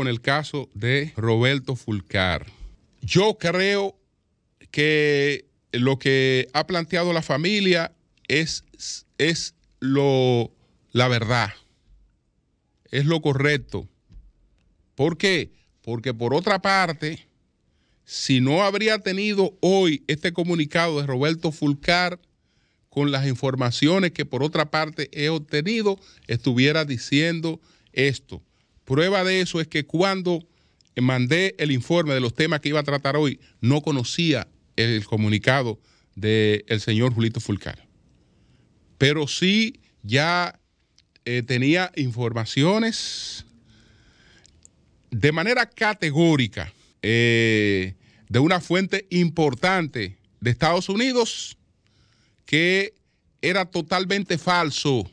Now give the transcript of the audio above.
con el caso de Roberto Fulcar. Yo creo que lo que ha planteado la familia es, es lo, la verdad, es lo correcto. ¿Por qué? Porque por otra parte, si no habría tenido hoy este comunicado de Roberto Fulcar con las informaciones que por otra parte he obtenido, estuviera diciendo esto. Prueba de eso es que cuando mandé el informe de los temas que iba a tratar hoy, no conocía el comunicado del señor Julito Fulcar. Pero sí ya eh, tenía informaciones de manera categórica eh, de una fuente importante de Estados Unidos que era totalmente falso